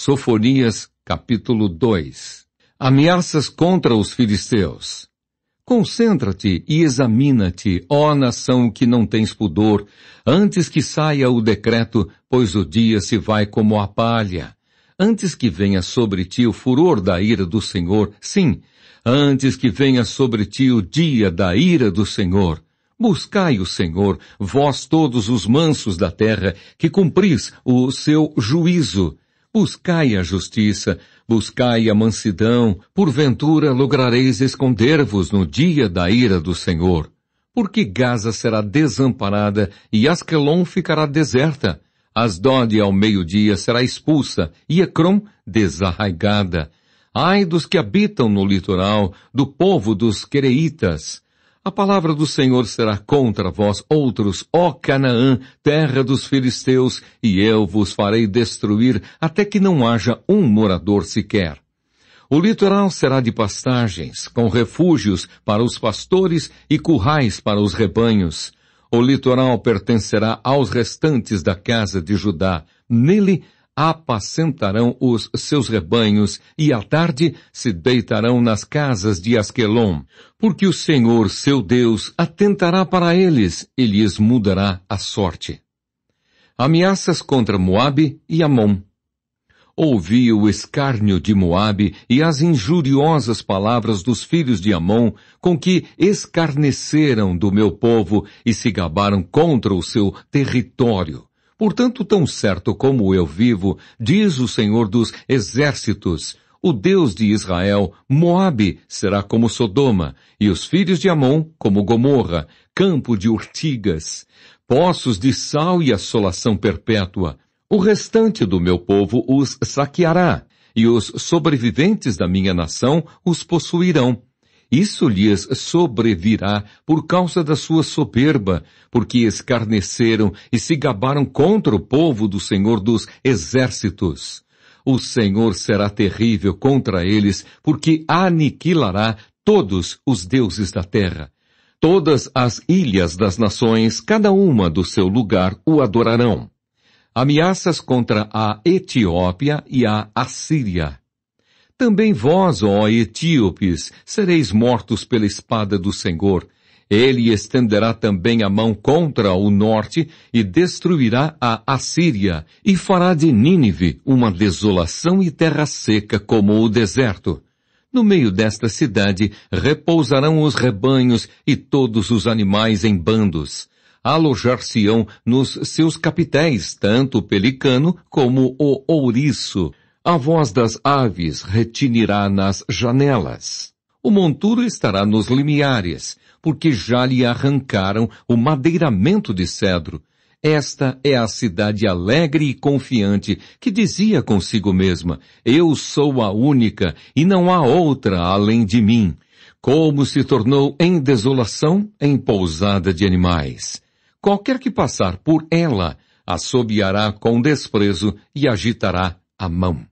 Sofonias, capítulo 2 Ameaças contra os filisteus. Concentra-te e examina-te, ó nação que não tens pudor, antes que saia o decreto, pois o dia se vai como a palha. Antes que venha sobre ti o furor da ira do Senhor, sim, antes que venha sobre ti o dia da ira do Senhor. Buscai o Senhor, vós todos os mansos da terra, que cumpris o seu juízo Buscai a justiça, buscai a mansidão, porventura lograreis esconder-vos no dia da ira do Senhor. Porque Gaza será desamparada e Asquelon ficará deserta. Asdod ao meio-dia será expulsa e Ecrom desarraigada. Ai dos que habitam no litoral, do povo dos Quereitas. A palavra do Senhor será contra vós outros, ó Canaã, terra dos filisteus, e eu vos farei destruir até que não haja um morador sequer. O litoral será de pastagens, com refúgios para os pastores e currais para os rebanhos. O litoral pertencerá aos restantes da casa de Judá. Nele apacentarão os seus rebanhos e à tarde se deitarão nas casas de Asquelon, porque o Senhor seu Deus atentará para eles e lhes mudará a sorte. Ameaças contra Moabe e Amon. Ouvi o escárnio de Moabe e as injuriosas palavras dos filhos de Amon, com que escarneceram do meu povo e se gabaram contra o seu território Portanto, tão certo como eu vivo, diz o Senhor dos Exércitos, o Deus de Israel, Moabe, será como Sodoma, e os filhos de Amon como Gomorra, campo de urtigas, poços de sal e assolação perpétua. O restante do meu povo os saqueará, e os sobreviventes da minha nação os possuirão. Isso lhes sobrevirá por causa da sua soberba, porque escarneceram e se gabaram contra o povo do Senhor dos Exércitos. O Senhor será terrível contra eles, porque aniquilará todos os deuses da terra. Todas as ilhas das nações, cada uma do seu lugar, o adorarão. Ameaças contra a Etiópia e a Assíria. Também vós, ó etíopes, sereis mortos pela espada do Senhor. Ele estenderá também a mão contra o norte e destruirá a Assíria e fará de Nínive uma desolação e terra seca como o deserto. No meio desta cidade repousarão os rebanhos e todos os animais em bandos. Alojar-se-ão nos seus capitéis tanto o pelicano como o ouriço, a voz das aves retinirá nas janelas. O monturo estará nos limiares, porque já lhe arrancaram o madeiramento de cedro. Esta é a cidade alegre e confiante que dizia consigo mesma, eu sou a única e não há outra além de mim. Como se tornou em desolação, em pousada de animais. Qualquer que passar por ela, assobiará com desprezo e agitará a mão